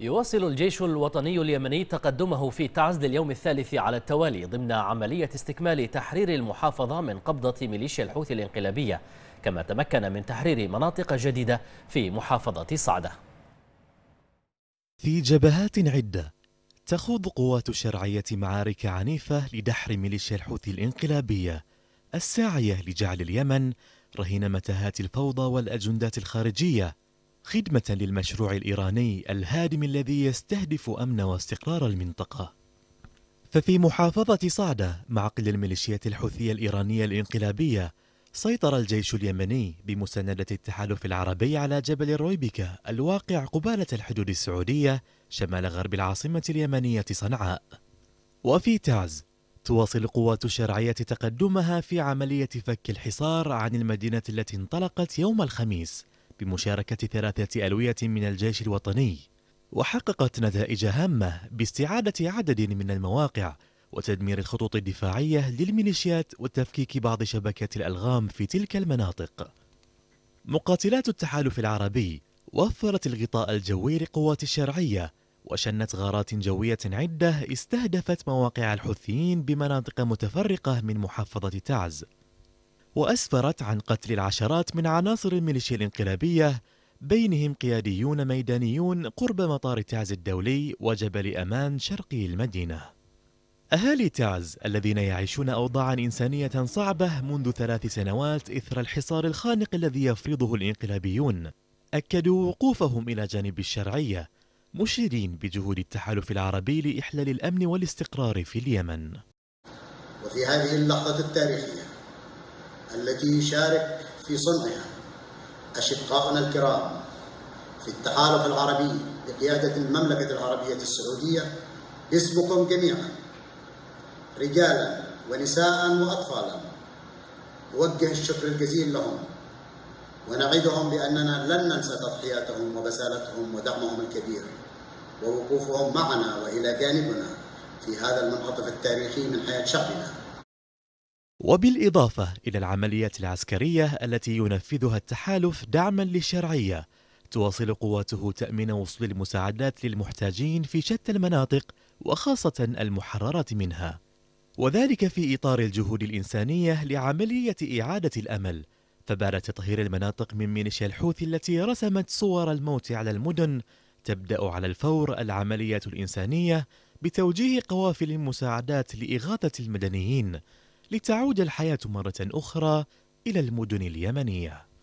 يواصل الجيش الوطني اليمني تقدمه في تعز اليوم الثالث على التوالي ضمن عملية استكمال تحرير المحافظة من قبضة ميليشيا الحوثي الانقلابية كما تمكن من تحرير مناطق جديدة في محافظة صعدة في جبهات عدة تخوض قوات الشرعية معارك عنيفة لدحر ميليشيا الحوثي الانقلابية الساعية لجعل اليمن رهين متاهات الفوضى والأجندات الخارجية خدمة للمشروع الإيراني الهادم الذي يستهدف أمن واستقرار المنطقة ففي محافظة صعدة معقل الميليشيات الحوثية الإيرانية الإنقلابية سيطر الجيش اليمني بمساندة التحالف العربي على جبل الرويبكة الواقع قبالة الحدود السعودية شمال غرب العاصمة اليمنية صنعاء وفي تعز تواصل قوات الشرعية تقدمها في عملية فك الحصار عن المدينة التي انطلقت يوم الخميس بمشاركة ثلاثة ألوية من الجيش الوطني وحققت نتائج هامة باستعادة عدد من المواقع وتدمير الخطوط الدفاعية للميليشيات وتفكيك بعض شبكات الألغام في تلك المناطق مقاتلات التحالف العربي وفرت الغطاء الجوي لقوات الشرعية وشنت غارات جوية عدة استهدفت مواقع الحوثيين بمناطق متفرقة من محافظة تعز وأسفرت عن قتل العشرات من عناصر الميليشيا الانقلابية بينهم قياديون ميدانيون قرب مطار تعز الدولي وجبل أمان شرقي المدينة أهالي تعز الذين يعيشون أوضاعا إنسانية صعبة منذ ثلاث سنوات إثر الحصار الخانق الذي يفرضه الانقلابيون أكدوا وقوفهم إلى جانب الشرعية مشيرين بجهود التحالف العربي لإحلال الأمن والاستقرار في اليمن وفي هذه اللحظة التاريخية التي يشارك في صنعها أشقاؤنا الكرام في التحالف العربي بقيادة المملكة العربية السعودية باسمكم جميعا رجالا ونساء وأطفالا نوجه الشكر الجزيل لهم ونعدهم بأننا لن ننسى تضحياتهم وبسالتهم ودعمهم الكبير ووقوفهم معنا وإلى جانبنا في هذا المنعطف التاريخي من حياة شعبنا وبالإضافة إلى العمليات العسكرية التي ينفذها التحالف دعما للشرعية تواصل قواته تأمين وصول المساعدات للمحتاجين في شتى المناطق وخاصة المحررة منها وذلك في إطار الجهود الإنسانية لعملية إعادة الأمل فبعد تطهير المناطق من ميليشيا الحوثي التي رسمت صور الموت على المدن تبدأ على الفور العمليات الإنسانية بتوجيه قوافل المساعدات لإغاثة المدنيين لتعود الحياة مرة أخرى إلى المدن اليمنية